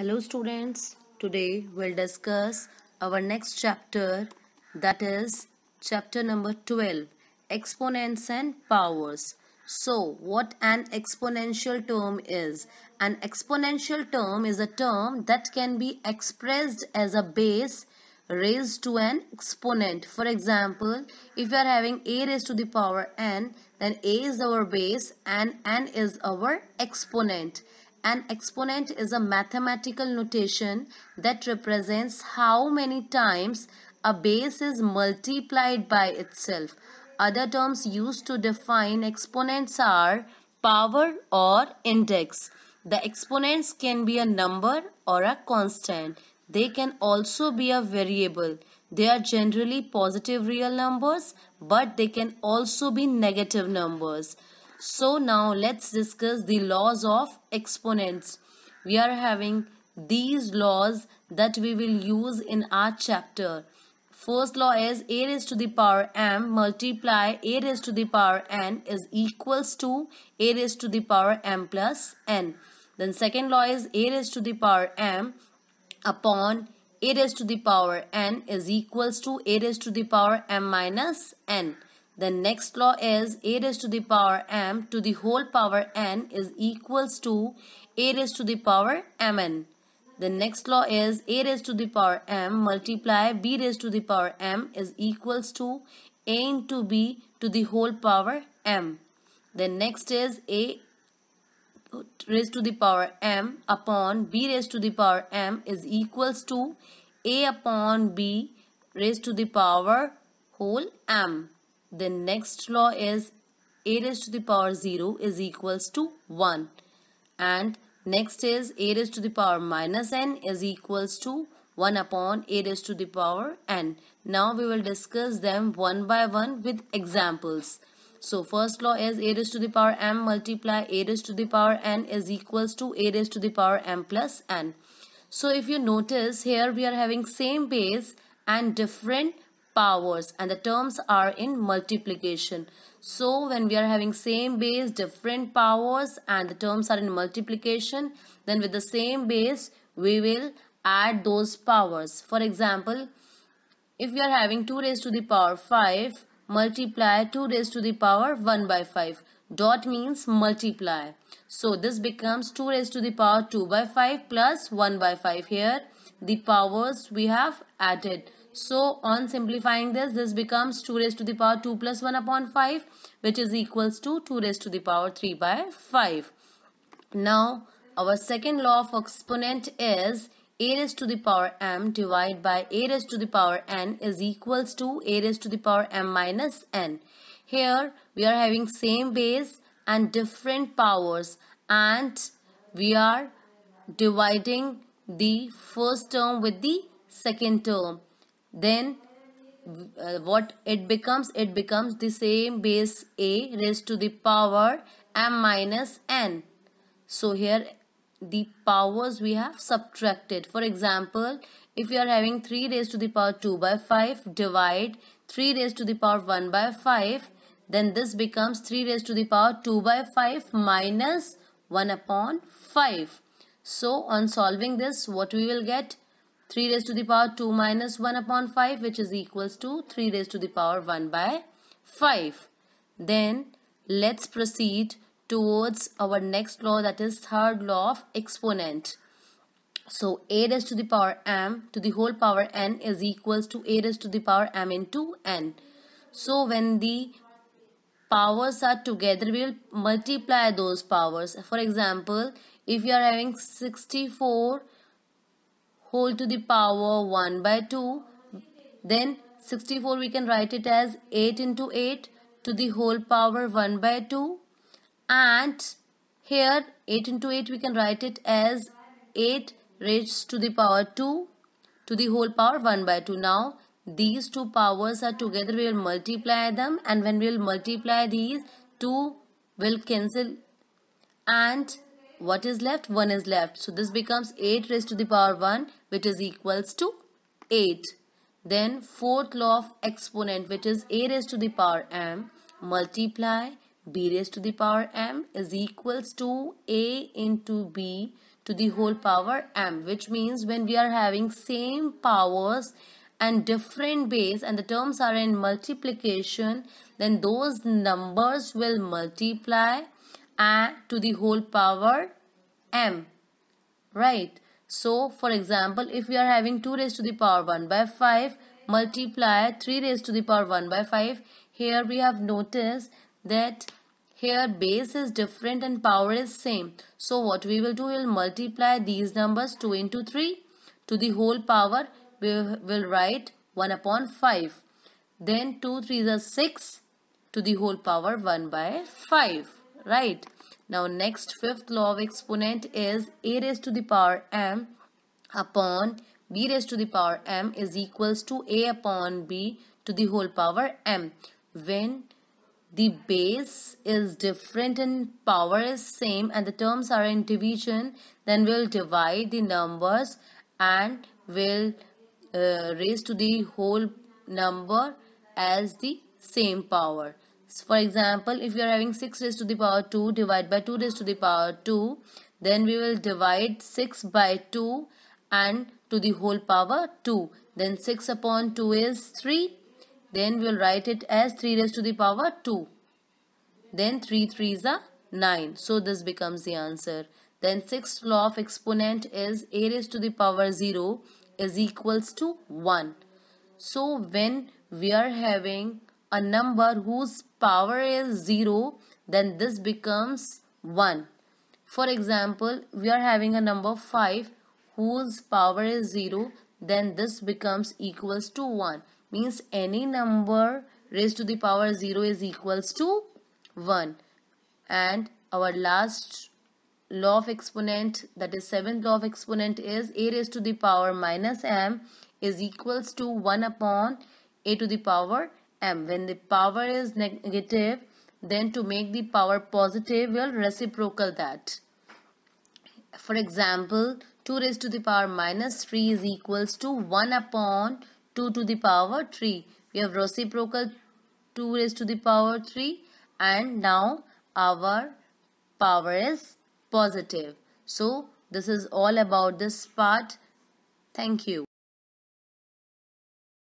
Hello students, today we'll discuss our next chapter that is chapter number 12 exponents and powers. So what an exponential term is? An exponential term is a term that can be expressed as a base raised to an exponent. For example, if we are having a raised to the power n, then a is our base and n is our exponent. An exponent is a mathematical notation that represents how many times a base is multiplied by itself. Other terms used to define exponents are power or index. The exponents can be a number or a constant. They can also be a variable. They are generally positive real numbers, but they can also be negative numbers. So now let's discuss the laws of exponents. We are having these laws that we will use in our chapter. First law is a raised to the power m multiply a raised to the power n is equals to a raised to the power m plus n. Then second law is a raised to the power m upon a raised to the power n is equals to a raised to the power m minus n. The next law is a raised to the power m to the whole power n is equals to a raised to the power mn. The next law is a raised to the power m multiply b raised to the power m is equals to a into b to the whole power m. The next is a raised to the power m upon b raised to the power m is equals to a upon b raised to the power whole m. The next law is a raised to the power 0 is equals to 1. And next is a raised to the power minus n is equals to 1 upon a raised to the power n. Now we will discuss them one by one with examples. So first law is a raised to the power m multiply a raised to the power n is equals to a raised to the power m plus n. So if you notice here we are having same base and different powers and the terms are in multiplication. So when we are having same base, different powers and the terms are in multiplication, then with the same base, we will add those powers. For example, if we are having 2 raised to the power 5, multiply 2 raised to the power 1 by 5. Dot means multiply. So this becomes 2 raised to the power 2 by 5 plus 1 by 5. Here the powers we have added. So on simplifying this, this becomes 2 raised to the power 2 plus 1 upon 5 which is equals to 2 raised to the power 3 by 5. Now our second law of exponent is a raised to the power m divided by a raised to the power n is equals to a raised to the power m minus n. Here we are having same base and different powers and we are dividing the first term with the second term then uh, what it becomes it becomes the same base a raised to the power m minus n so here the powers we have subtracted for example if you are having 3 raised to the power 2 by 5 divide 3 raised to the power 1 by 5 then this becomes 3 raised to the power 2 by 5 minus 1 upon 5 so on solving this what we will get 3 raised to the power 2 minus 1 upon 5 which is equals to 3 raised to the power 1 by 5. Then let's proceed towards our next law that is third law of exponent. So a raised to the power m to the whole power n is equals to a raised to the power m into n. So when the powers are together, we will multiply those powers. For example, if you are having 64 whole to the power 1 by 2. Then 64 we can write it as 8 into 8 to the whole power 1 by 2. And here 8 into 8 we can write it as 8 raised to the power 2 to the whole power 1 by 2. Now these two powers are together we will multiply them and when we will multiply these 2 will cancel and what is left? 1 is left. So this becomes 8 raised to the power 1 which is equals to 8. Then fourth law of exponent which is a raised to the power m multiply b raised to the power m is equals to a into b to the whole power m which means when we are having same powers and different base and the terms are in multiplication then those numbers will multiply a to the whole power m right so for example if we are having 2 raised to the power 1 by 5 multiply 3 raised to the power 1 by 5 here we have noticed that here base is different and power is same so what we will do we will multiply these numbers 2 into 3 to the whole power we will write 1 upon 5 then 2 3 is 6 to the whole power 1 by 5 right now next fifth law of exponent is a raised to the power m upon b raised to the power m is equals to a upon b to the whole power m when the base is different and power is same and the terms are in division then we'll divide the numbers and will uh, raise to the whole number as the same power so for example, if you are having 6 raised to the power 2 divided by 2 raised to the power 2, then we will divide 6 by 2 and to the whole power 2. Then 6 upon 2 is 3. Then we will write it as 3 raised to the power 2. Then 3 three is a 9. So this becomes the answer. Then sixth law of exponent is a raised to the power 0 is equals to 1. So when we are having a number whose power is 0, then this becomes 1. For example, we are having a number 5 whose power is 0, then this becomes equals to 1. Means any number raised to the power 0 is equals to 1. And our last law of exponent that is seventh law of exponent is a raised to the power minus m is equals to 1 upon a to the power m. When the power is negative, then to make the power positive, we'll reciprocal that. For example, 2 raised to the power minus 3 is equals to 1 upon 2 to the power 3. We have reciprocal 2 raised to the power 3 and now our power is positive. So, this is all about this part. Thank you.